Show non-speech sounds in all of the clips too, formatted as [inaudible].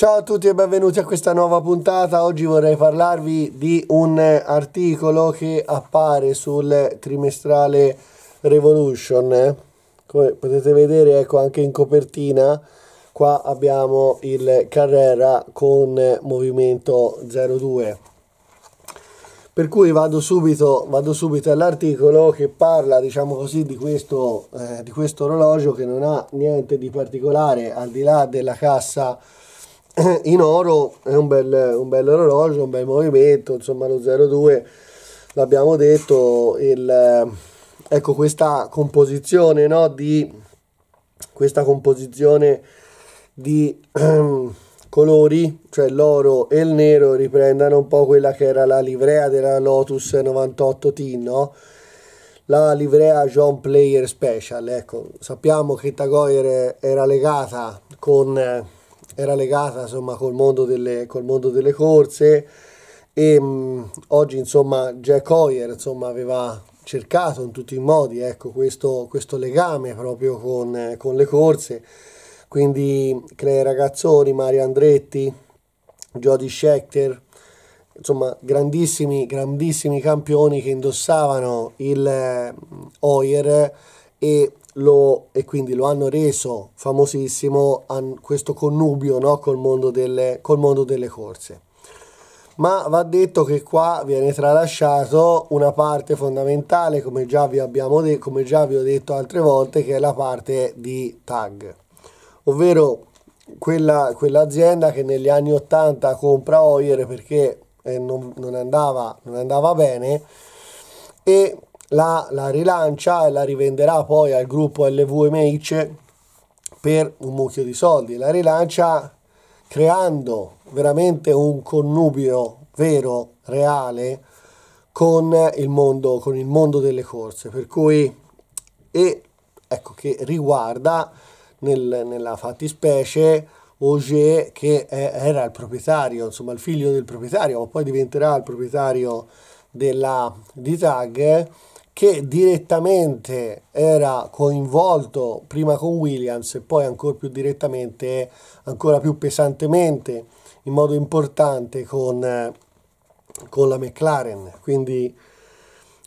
Ciao a tutti e benvenuti a questa nuova puntata. Oggi vorrei parlarvi di un eh, articolo che appare sul trimestrale Revolution. Come potete vedere, ecco anche in copertina qua abbiamo il Carrera con eh, movimento 02. Per cui vado subito, vado subito all'articolo che parla, diciamo così, di questo, eh, di questo orologio che non ha niente di particolare al di là della cassa [clears throat] in oro è un bel, un bel orologio, un bel movimento, insomma lo 02 l'abbiamo detto, il, ecco questa composizione, no, di, questa composizione di ehm, [clears throat] colori, cioè l'oro e il nero riprendano un po' quella che era la livrea della Lotus 98T, no? La livrea John Player Special, ecco, sappiamo che Tagoyer era legata con era legata insomma col mondo delle, col mondo delle corse e mh, mm, oggi insomma Jack Hoyer insomma aveva cercato in tutti i modi ecco, questo, questo legame proprio con, eh, con le corse quindi Clay Ragazzoni, Mario Andretti, Jody Scheckter insomma grandissimi, grandissimi campioni che indossavano il eh, Hoyer e lo, e quindi lo hanno reso famosissimo questo connubio no, col, mondo delle, col mondo delle corse. Ma va detto che qua viene tralasciato una parte fondamentale, come già vi, abbiamo de- come già vi ho detto altre volte, che è la parte di tag, ovvero quella, quell'azienda che negli anni 80 compra Oyer perché eh, non, non, andava, non andava bene e la, la rilancia e la rivenderà poi al gruppo LVMH per un mucchio di soldi. La rilancia creando veramente un connubio vero, reale, con il mondo, con il mondo delle corse. Per cui, e ecco che riguarda nel, nella fattispecie Auger che è, era il proprietario, insomma il figlio del proprietario, ma poi diventerà il proprietario della, di Tag che direttamente era coinvolto prima con Williams e poi ancora più direttamente, ancora più pesantemente, in modo importante con, eh, con la McLaren. Quindi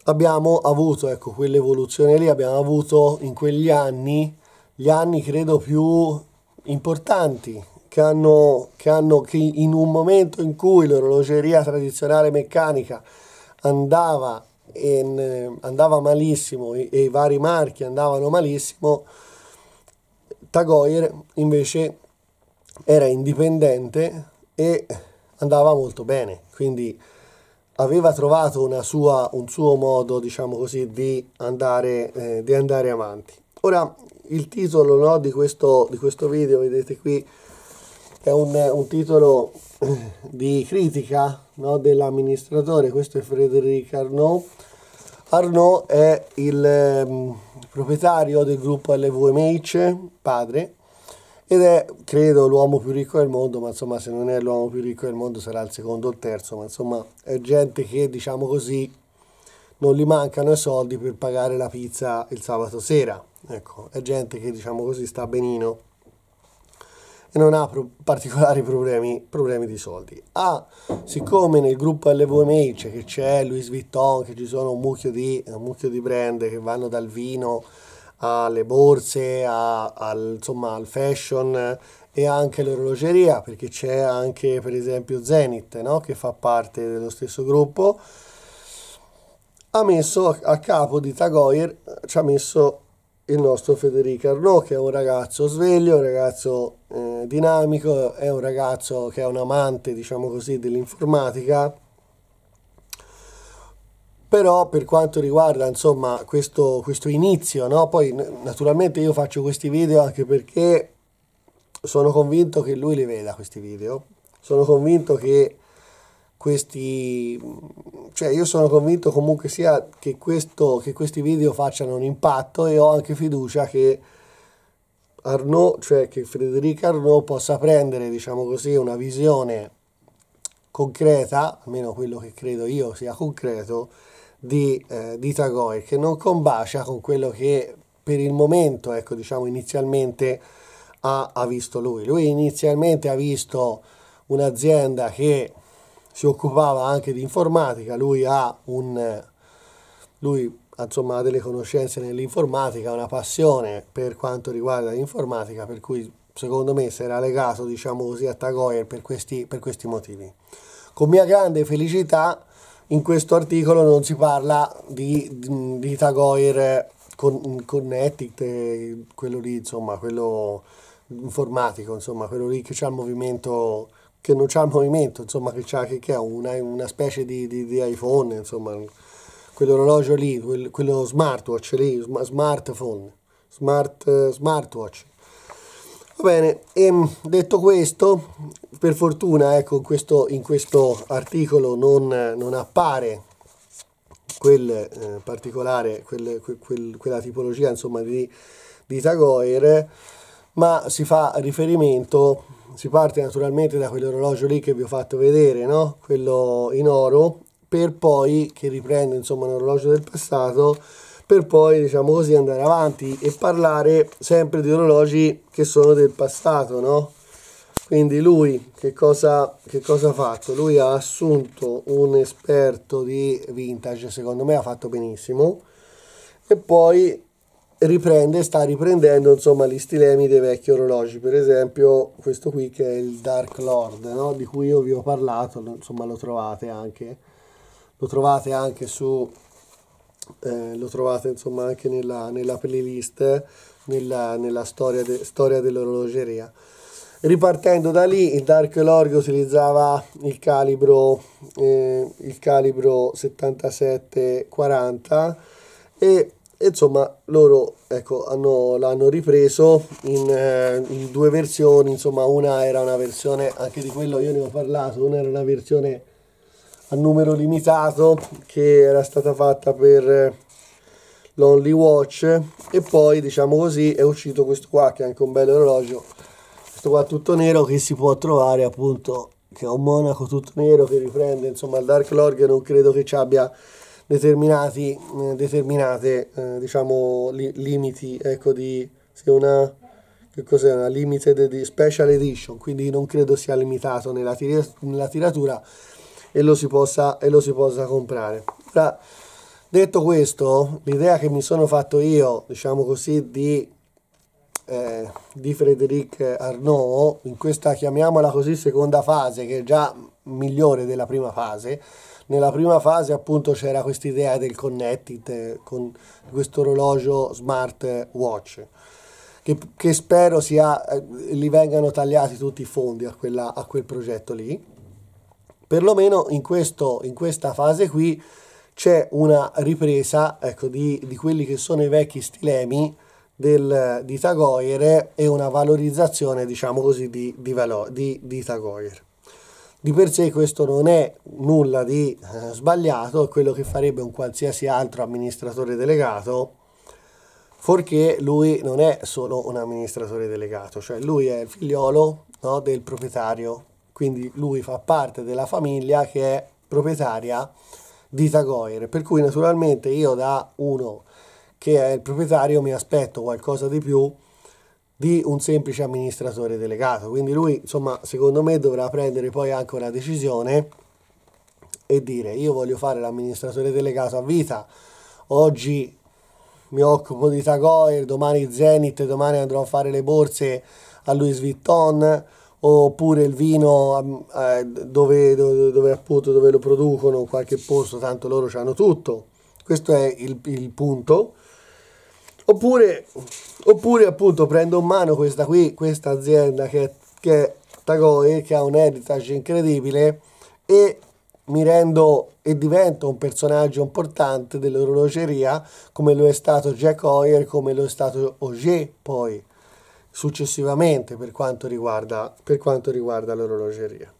abbiamo avuto ecco, quell'evoluzione lì, abbiamo avuto in quegli anni gli anni credo più importanti che hanno, che hanno che in un momento in cui l'orologeria tradizionale meccanica andava e eh, andava malissimo e, i vari marchi andavano malissimo, Tagoyer invece era indipendente e andava molto bene, quindi aveva trovato sua, un suo modo, diciamo così, di andare, eh, di andare avanti. Ora, il titolo no, di, questo, di, questo, video, vedete qui, è un, un titolo di critica no, dell'amministratore, questo è Frédéric Arnaud. Arnaud è il eh, proprietario del gruppo LVMH, padre, ed è, credo, l'uomo più ricco del mondo, ma insomma se non è l'uomo più ricco del mondo sarà il secondo o il terzo, ma insomma è gente che, diciamo così, non gli mancano i soldi per pagare la pizza il sabato sera. Ecco, è gente che, diciamo così, sta benino e non ha pro- particolari problemi, problemi, di soldi. Ha, ah, siccome nel gruppo LVMH che c'è Louis Vuitton, che ci sono un mucchio di, un mucchio di brand che vanno dal vino alle borse, a, al, insomma, al fashion e anche all'orologeria, perché c'è anche per esempio Zenith no? che fa parte dello stesso gruppo, ha messo a capo di Tagoyer, ci ha messo il nostro Federico Arnaud, che è un ragazzo sveglio, un ragazzo eh, dinamico, è un ragazzo che è un amante, diciamo così, dell'informatica, però per quanto riguarda insomma questo, questo inizio, no? poi naturalmente io faccio questi video anche perché sono convinto che lui li veda questi video, sono convinto che questi cioè io sono convinto comunque sia che, questo, che questi video facciano un impatto e ho anche fiducia che Arnaud, cioè che Federica Arnaud possa prendere, diciamo così, una visione concreta, almeno quello che credo io sia concreto, di, eh, di Tagore, che non combacia con quello che per il momento, ecco, diciamo, inizialmente ha, ha visto lui. Lui inizialmente ha visto un'azienda che si occupava anche di informatica, lui ha un... Lui insomma, ha delle conoscenze nell'informatica, una passione per quanto riguarda l'informatica, per cui secondo me si era legato, diciamo così, a Tagoyer per questi, per questi motivi. Con mia grande felicità in questo articolo non si parla di, di, di Tagoyer con, Connected, eh, quello lì, insomma, quello informatico, insomma, quello lì che c'ha il movimento che non c'ha il movimento, insomma, che, c'ha, che, che è una, una specie di, di, di iPhone, insomma, quell'orologio lì, quel, quello smartwatch lì, smartphone, smart, smartwatch. Va bene, e ehm, detto questo, per fortuna ecco, in, questo, in questo articolo non, non appare quel eh, particolare, quel, quel, quella tipologia insomma, di, di Tagoer, ma si fa riferimento, si parte naturalmente da quell'orologio lì che vi ho fatto vedere, no? quello in oro, per poi, che riprende insomma un orologio del passato, per poi diciamo così andare avanti e parlare sempre di orologi che sono del passato, no? Quindi lui che cosa, che cosa, ha fatto? Lui ha assunto un esperto di vintage, secondo me ha fatto benissimo, e poi riprende, sta riprendendo insomma gli stilemi dei vecchi orologi, per esempio questo qui che è il Dark Lord, no? di cui io vi ho parlato, insomma lo trovate anche lo trovate anche su eh, lo trovate insomma anche nella, nella playlist nella, nella storia, de, storia dell'orologeria ripartendo da lì il Dark Lorg utilizzava il calibro eh, il calibro 7740 e insomma loro ecco, hanno, l'hanno ripreso in, eh, in, due versioni insomma una era una versione anche di quello io ne ho parlato una era una versione a numero limitato che era stata fatta per eh, l'Only Watch e poi diciamo così è uscito questo qua che è anche un bello orologio questo qua tutto nero che si può trovare appunto che è un monaco tutto nero che riprende insomma il Dark Lord che non credo che ci abbia determinati eh, determinate eh, diciamo li, limiti ecco di se una che cos'è una limited special edition quindi non credo sia limitato nella, tira, nella tiratura e lo si possa, lo si possa comprare. Ora, detto questo, l'idea che mi sono fatto io, diciamo così, di, eh, di Frédéric Arnaud, in questa chiamiamola così seconda fase, che è già migliore della prima fase, nella prima fase appunto c'era questa idea del connected con questo orologio smart watch che, che spero sia, eh, li vengano tagliati tutti i fondi a, quella, a quel progetto lì perlomeno in, questo, in questa fase qui c'è una ripresa ecco, di, di, quelli che sono i vecchi stilemi del, di Tagoyer e una valorizzazione diciamo così di, di, valo, di, di Tagoyer. Di per sé questo non è nulla di eh, sbagliato, è quello che farebbe un qualsiasi altro amministratore delegato, forché lui non è solo un amministratore delegato, cioè lui è il figliolo no, del proprietario quindi lui fa parte della famiglia che è proprietaria di Tagoyer, per cui naturalmente io da uno che è il proprietario mi aspetto qualcosa di più di un semplice amministratore delegato, quindi lui insomma secondo me dovrà prendere poi anche una decisione e dire io voglio fare l'amministratore delegato a vita, oggi mi occupo di Tagoyer, domani Zenith, domani andrò a fare le borse a Louis Vuitton, oppure il vino mm, eh, dove, dove, dove, appunto, dove lo producono, qualche posto, tanto loro hanno tutto. Questo è il, il punto. Oppure, oppure, appunto prendo in mano questa qui, questa azienda che è, che è Tagoe, che ha un heritage incredibile e mi rendo e divento un personaggio importante dell'orologeria come lo è stato Jack Hoyer, come lo è stato Auger poi successivamente per quanto riguarda, per quanto riguarda l'orologeria.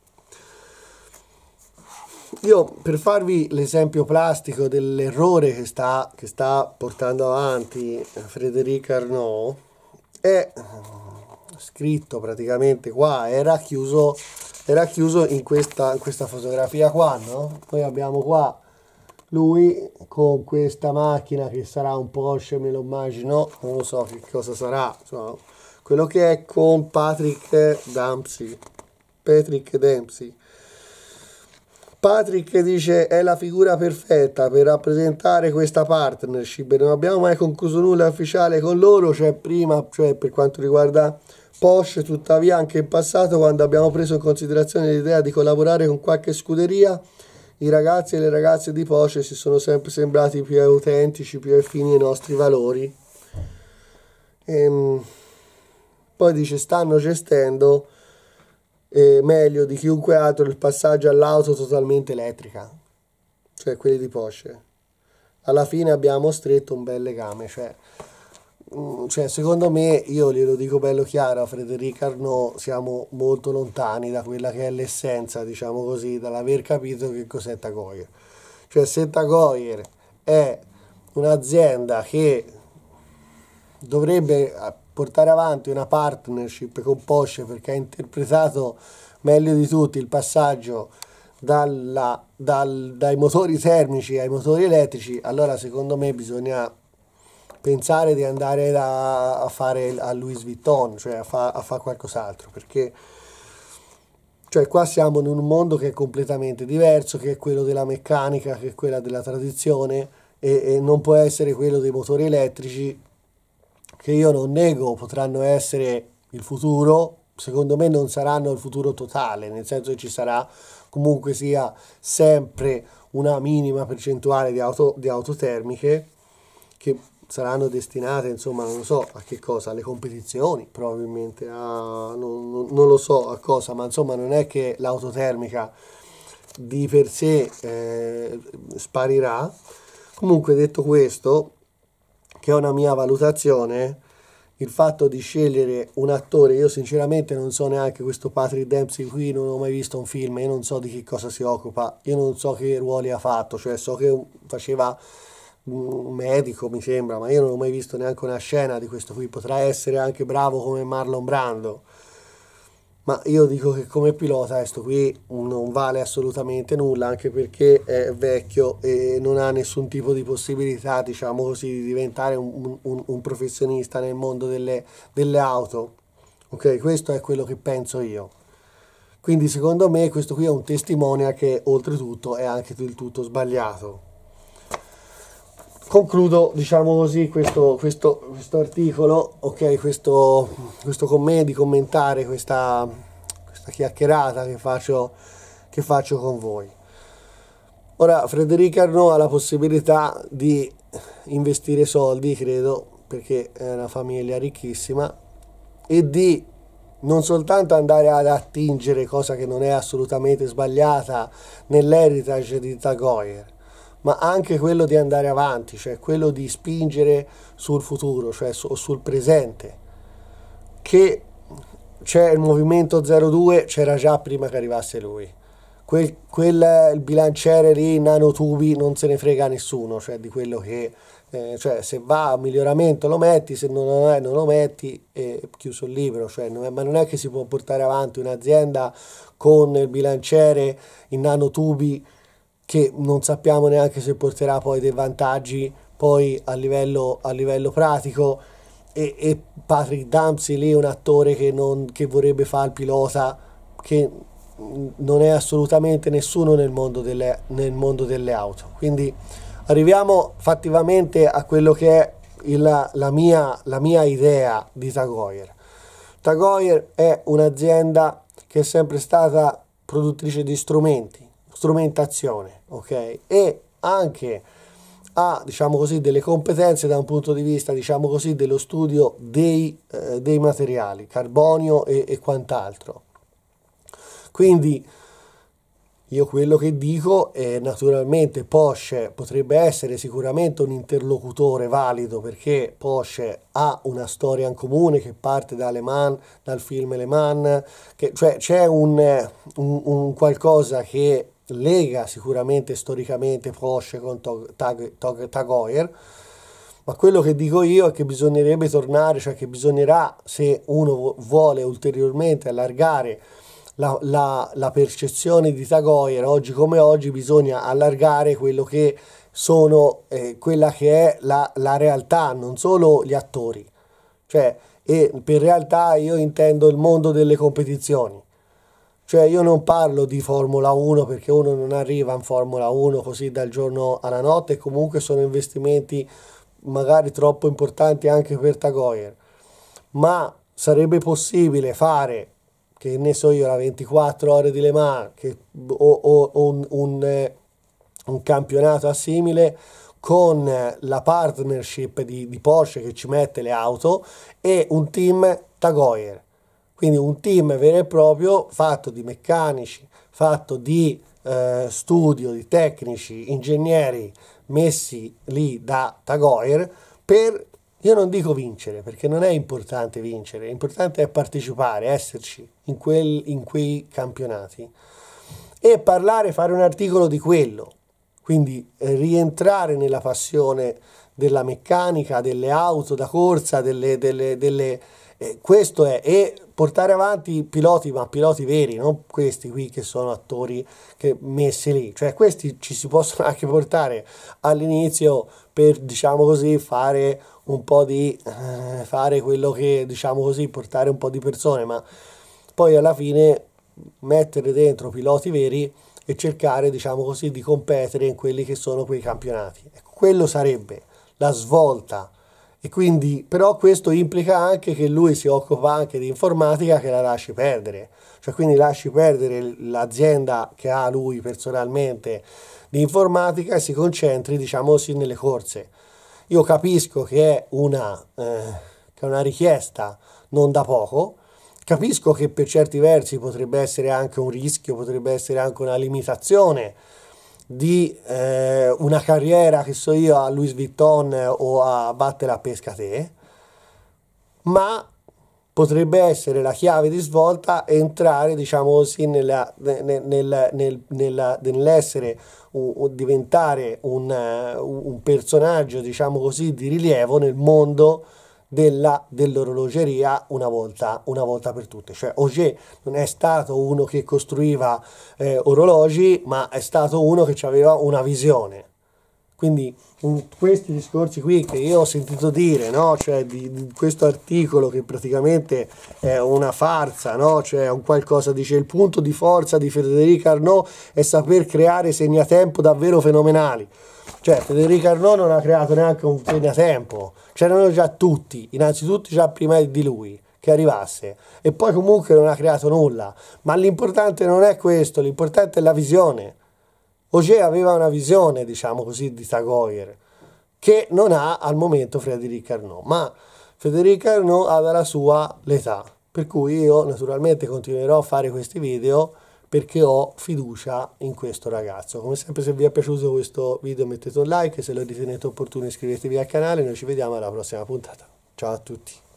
Io per farvi l'esempio plastico dell'errore che sta, che sta portando avanti Frédéric Arnaud, è eh, scritto praticamente qua, era chiuso, era chiuso in, questa, in questa fotografia qua, no? Poi abbiamo qua lui con questa macchina che sarà un Porsche, me lo immagino, non lo so che cosa sarà, insomma, quello che è con Patrick Dempsey. Patrick Dempsey. Patrick dice è la figura perfetta per rappresentare questa partnership, non abbiamo mai concluso nulla ufficiale con loro, cioè prima, cioè per quanto riguarda Porsche, tuttavia anche in passato quando abbiamo preso in considerazione l'idea di collaborare con qualche scuderia, i ragazzi e le ragazze di Porsche si sono sempre sembrati più autentici, più affini ai nostri valori. Ehm poi dice stanno gestendo eh, meglio di chiunque altro il passaggio all'auto totalmente elettrica, cioè quelli di Porsche. Alla fine abbiamo stretto un bel legame, cioè, mm, cioè secondo me, io glielo dico bello chiaro a Frederic Arnaud, siamo molto lontani da quella che è l'essenza, diciamo così, dall'aver capito che cos'è Tagoyer. Cioè se Tagoyer è un'azienda che dovrebbe portare avanti una partnership con Porsche perché ha interpretato meglio di tutti il passaggio dalla, dal, dai motori termici ai motori elettrici, allora secondo me bisogna pensare di andare da, a fare a Louis Vuitton, cioè a fare qualcos'altro, perché cioè qua siamo in un mondo che è completamente diverso, che è quello della meccanica, che è quella della tradizione e, e non può essere quello dei motori elettrici che io non nego potranno essere il futuro, secondo me non saranno il futuro totale, nel senso che ci sarà comunque sia sempre una minima percentuale di auto, di auto termiche che saranno destinate, insomma, non lo so a che cosa, alle competizioni, probabilmente, a, non, non, lo so a cosa, ma insomma non è che l'auto termica di per sé eh, sparirà. Comunque detto questo, che è una mia valutazione, il fatto di scegliere un attore, io sinceramente non so neanche questo Patrick Dempsey qui, non ho mai visto un film, io non so di che cosa si occupa, io non so che ruoli ha fatto, cioè so che faceva un medico mi sembra, ma io non ho mai visto neanche una scena di questo qui, potrà essere anche bravo come Marlon Brando, ma io dico che come pilota questo eh, qui non vale assolutamente nulla anche perché è vecchio e non ha nessun tipo di possibilità diciamo così di diventare un, un, un professionista nel mondo delle, delle auto ok questo è quello che penso io quindi secondo me questo qui è un testimone che oltretutto è anche del tutto sbagliato concludo diciamo così questo, questo, questo articolo ok questo, questo commento commentare questa, questa chiacchierata che faccio, che faccio con voi ora Frederica Arnaud ha la possibilità di investire soldi credo perché è una famiglia ricchissima e di non soltanto andare ad attingere cosa che non è assolutamente sbagliata nell'heritage di Tagoyer ma anche quello di andare avanti, cioè quello di spingere sul futuro, cioè su, sul presente, che c'è il movimento 02, c'era già prima che arrivasse lui. Quel, quel bilanciere lì, nanotubi, non se ne frega nessuno, cioè di quello che, eh, cioè se va a miglioramento lo metti, se non lo è non lo metti e chiuso il libro, cioè non è, ma non è che si può portare avanti un'azienda con il bilanciere in nanotubi che non sappiamo neanche se porterà poi dei vantaggi poi a livello, a livello pratico e, e, Patrick Dempsey lì è un attore che, non, che vorrebbe fare il pilota che non è assolutamente nessuno nel mondo, delle, nel mondo delle auto quindi arriviamo fattivamente a quello che è il, la, mia, la mia idea di Tagoyer Tagoyer è un'azienda che è sempre stata produttrice di strumenti strumentazione, ok? E anche ha, diciamo così, delle competenze da un punto di vista, diciamo così, dello studio dei, eh, dei materiali, carbonio e, e quant'altro. Quindi io quello che dico è naturalmente Porsche potrebbe essere sicuramente un interlocutore valido perché Porsche ha una storia in comune che parte da Le Mans, dal film Le Mans, che, cioè c'è un, un, un, qualcosa che lega sicuramente storicamente Porsche con Tag, Tagoyer, ma quello che dico io è che bisognerebbe tornare, cioè che bisognerà, se uno vuole ulteriormente allargare la, la, la percezione di Tagoyer, oggi come oggi bisogna allargare quello che sono eh, quella che è la, la, realtà, non solo gli attori. Cioè, e per realtà io intendo il mondo delle competizioni cioè io non parlo di Formula 1 perché uno non arriva in Formula 1 così dal giorno alla notte, comunque sono investimenti magari troppo importanti anche per Tagoyer. Ma sarebbe possibile fare, che ne so io, la 24 ore di Le Mans che, o, o, un, un, eh, un campionato assimile con la partnership di, di, Porsche che ci mette le auto e un team Tagoyer quindi un team vero e proprio fatto di meccanici, fatto di eh, studio, di tecnici, ingegneri messi lì da Tagoir per, io non dico vincere, perché non è importante vincere, l'importante è partecipare, esserci in, quel, in quei campionati e parlare, fare un articolo di quello, quindi eh, rientrare nella passione della meccanica, delle auto da corsa, delle, delle, delle eh, questo è, e portare avanti piloti, ma piloti veri, non questi qui che sono attori che messi lì, cioè questi ci si possono [laughs] anche portare all'inizio per diciamo così fare un po' di eh, fare quello che diciamo così portare un po' di persone, ma poi alla fine mettere dentro piloti veri e cercare diciamo così di competere in quelli che sono quei campionati. Ecco, quello sarebbe la svolta e quindi, però questo implica anche che lui si occupa anche di informatica che la lasci perdere, cioè quindi lasci perdere l'azienda che ha lui personalmente di informatica e si concentri, diciamo così, nelle corse. Io capisco che è una, eh, che è una richiesta non da poco, capisco che per certi versi potrebbe essere anche un rischio, potrebbe essere anche una limitazione, di eh, una carriera che so io a Louis Vuitton o a Battere a Pesca Te, ma potrebbe essere la chiave di svolta entrare, diciamo così, nella, nel, nel, nel, nell'essere o, o diventare un, eh, un personaggio, diciamo così, di rilievo nel mondo della, dell'orologeria una volta, una volta per tutte. Cioè Auger non è stato uno che costruiva eh, orologi, ma è stato uno che aveva una visione. Quindi questi discorsi qui che io ho sentito dire, no? cioè di, di, questo articolo che praticamente è una farsa, no? cioè un qualcosa dice il punto di forza di Federica Arnaud è saper creare segnatempo davvero fenomenali. Cioè, Federico Arnaud non ha creato neanche un tempo, c'erano già tutti, innanzitutto già prima di lui che arrivasse e poi comunque non ha creato nulla, ma l'importante non è questo, l'importante è la visione. Oge aveva una visione, diciamo così, di Tagoyer che non ha al momento Federico Arnaud, ma Federico Arnaud ha la sua l'età, per cui io naturalmente continuerò a fare questi video perché ho fiducia in questo ragazzo. Come sempre se vi è piaciuto questo video mettete un like, se lo ritenete opportuno iscrivetevi al canale, noi ci vediamo alla prossima puntata. Ciao a tutti!